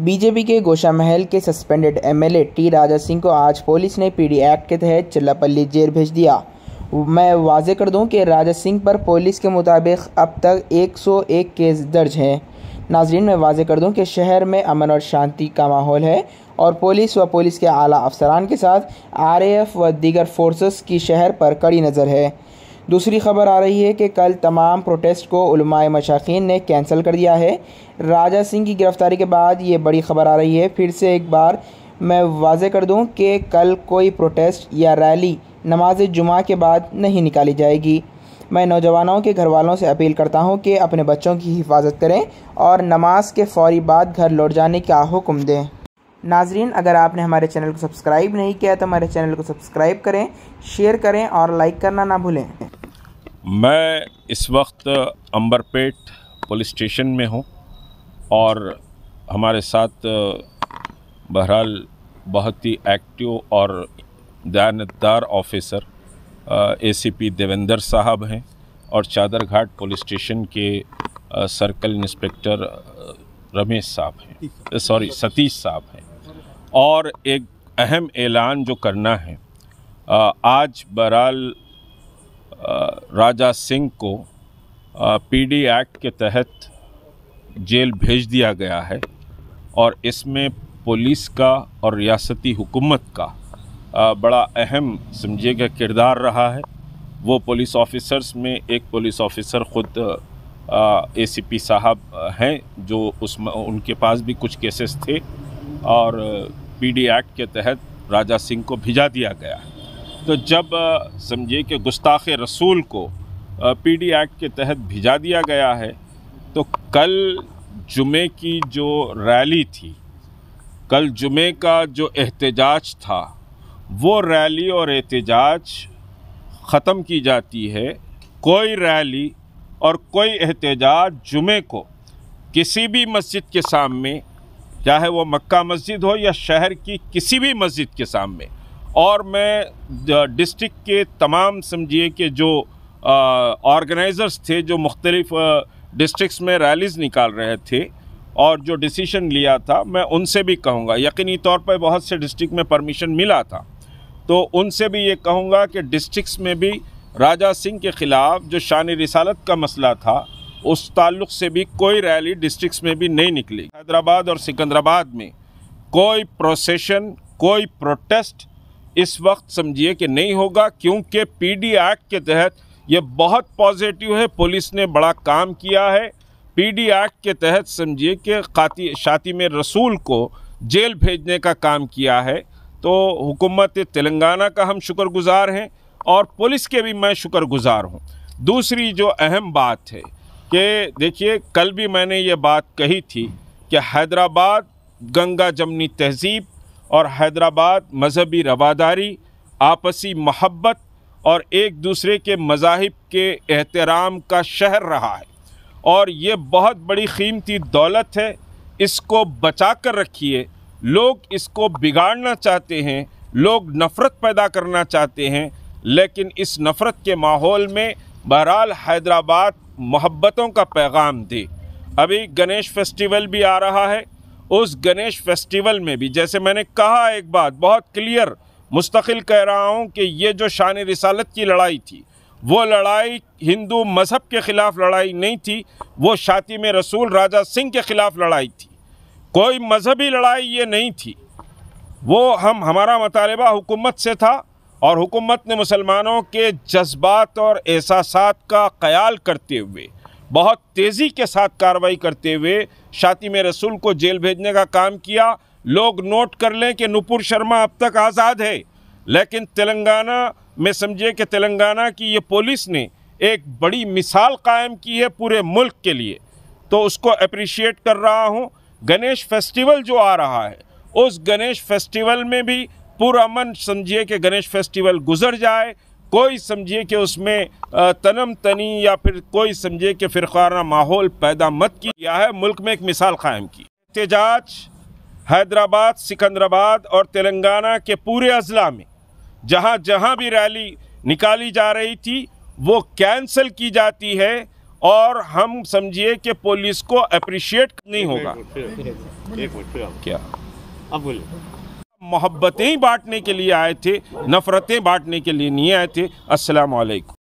BJP के गोशा महल के suspended MLA T Raja Singh को आज पुलिस ने पीडी एक्ट के तहत चिल्लापल्ली जेल भेज दिया मैं वाजे कर दूं कि राजा सिंह पर पुलिस के मुताबिक अब तक 101 केस दर्ज हैं नाजरीन मैं वाजे कर दूं कि शहर में अमन और शांति का माहौल है और पुलिस व पुलिस के आला अफसरान के साथ आरएएफ व दीगर फोर्सेस की शहर पर कड़ी नज़र है दूसरी खबर आ रही है कि कल तमाम प्रोटेस्ट को मशाखीन ने कैंसिल कर दिया है राजा सिंह की गिरफ़्तारी के बाद ये बड़ी खबर आ रही है फिर से एक बार मैं वाजे कर दूं कि कल कोई प्रोटेस्ट या रैली नमाज जुमा के बाद नहीं निकाली जाएगी मैं नौजवानों के घर वालों से अपील करता हूं कि अपने बच्चों की हिफाजत करें और नमाज के फौरी बाद घर लौट जाने का हुक्म दें नाजरीन अगर आपने हमारे चैनल को सब्सक्राइब नहीं किया तो हमारे चैनल को सब्सक्राइब करें शेयर करें और लाइक करना ना भूलें मैं इस वक्त अंबरपेट पुलिस स्टेशन में हूँ और हमारे साथ बहरहाल बहुत ही एक्टिव और दयानतदार ऑफिसर एसीपी देवेंद्र साहब हैं और चादर घाट पुलिस स्टेशन के आ, सर्कल इंस्पेक्टर रमेश साहब हैं सॉरी सतीश साहब हैं और एक अहम ऐलान जो करना है आज बहरहाल राजा सिंह को पीडी एक्ट के तहत जेल भेज दिया गया है और इसमें पुलिस का और रियासती हुकूमत का बड़ा अहम समझिएगा किरदार रहा है वो पुलिस ऑफिसर्स में एक पुलिस ऑफिसर ख़ुद ए सी पी साहब हैं जो उस उनके पास भी कुछ केसेस थे और पीडी एक्ट के तहत राजा सिंह को भिजा दिया गया तो जब समझिए कि गुस्ताख रसूल को पीडी एक्ट के तहत भिजा दिया गया है तो कल जुमे की जो रैली थी कल जुमे का जो एहतजाज था वो रैली और एहतजाज ख़त्म की जाती है कोई रैली और कोई एहतजाज जुमे को किसी भी मस्जिद के सामने चाहे वो मक्का मस्जिद हो या शहर की किसी भी मस्जिद के सामने और मैं डिस्ट्रिक्ट के तमाम समझिए कि जो ऑर्गेनाइज़र्स थे जो मुख्तलिफ डिस्ट्रिक्स में रैलीज़ निकाल रहे थे और जो डिसीशन लिया था मैं उनसे भी कहूँगा यकीनी तौर पर बहुत से डिस्ट्रिक्ट में परमिशन मिला था तो उनसे भी ये कहूँगा कि डिस्ट्रिक्स में भी राजा सिंह के ख़िलाफ़ जो शान रिसालत का मसला था उस ताल्लुक से भी कोई रैली डिस्ट्रिक्स में भी नहीं निकली हैदराबाद और सिकंदराबाद में कोई प्रोसेशन कोई प्रोटेस्ट इस वक्त समझिए कि नहीं होगा क्योंकि पीडी एक्ट के तहत ये बहुत पॉजिटिव है पुलिस ने बड़ा काम किया है पीडी एक्ट के तहत समझिए कि खाती में रसूल को जेल भेजने का काम किया है तो हुकूमत तेलंगाना का हम शुक्रगुजार हैं और पुलिस के भी मैं शुक्रगुजार हूँ दूसरी जो अहम बात है कि देखिए कल भी मैंने ये बात कही थी कि हैदराबाद गंगा जमनी तहजीब और हैदराबाद मजहबी रवादारी आपसी महब्बत और एक दूसरे के मजाहब के एहतराम का शहर रहा है और ये बहुत बड़ी कीमती दौलत है इसको बचा कर रखिए लोग इसको बिगाड़ना चाहते हैं लोग नफ़रत पैदा करना चाहते हैं लेकिन इस नफ़रत के माहौल में बहरहाल हैदराबाद मोहब्बतों का पैगाम दे अभी गणेश फेस्टिवल भी आ रहा है उस गणेश फेस्टिवल में भी जैसे मैंने कहा एक बात बहुत क्लियर मुस्तकिल कह रहा हूँ कि ये जो शान रिसालत की लड़ाई थी वो लड़ाई हिंदू मज़हब के ख़िलाफ़ लड़ाई नहीं थी वो शाति में रसूल राजा सिंह के ख़िलाफ़ लड़ाई थी कोई मजहबी लड़ाई ये नहीं थी वो हम हमारा मतालबा हुकूमत से था और हुकूमत ने मुसलमानों के जज्बात और एहसास का ख्याल करते हुए बहुत तेज़ी के साथ कार्रवाई करते हुए शातिम रसूल को जेल भेजने का काम किया लोग नोट कर लें कि नुपुर शर्मा अब तक आज़ाद है लेकिन तेलंगाना में समझिए कि तेलंगाना की ये पुलिस ने एक बड़ी मिसाल कायम की है पूरे मुल्क के लिए तो उसको अप्रिशिएट कर रहा हूँ गणेश फेस्टिवल जो आ रहा है उस गणेश फेस्टिवल में भी मन समझिए कि गणेश फेस्टिवल गुजर जाए कोई समझिए कि उसमें तनम तनी या फिर कोई समझिए कि फ़िरकाना माहौल पैदा मत किया है मुल्क में एक मिसाल कायम की एहतजाज हैदराबाद सिकंदराबाद और तेलंगाना के पूरे अजला में जहाँ जहाँ भी रैली निकाली जा रही थी वो कैंसिल की जाती है और हम समझिए कि पुलिस को अप्रिशिएट नहीं होगा क्या अब बोलिए मोहब्बतें बांटने के लिए आए थे नफ़रतें बांटने के लिए नहीं आए थे अस्सलाम वालेकुम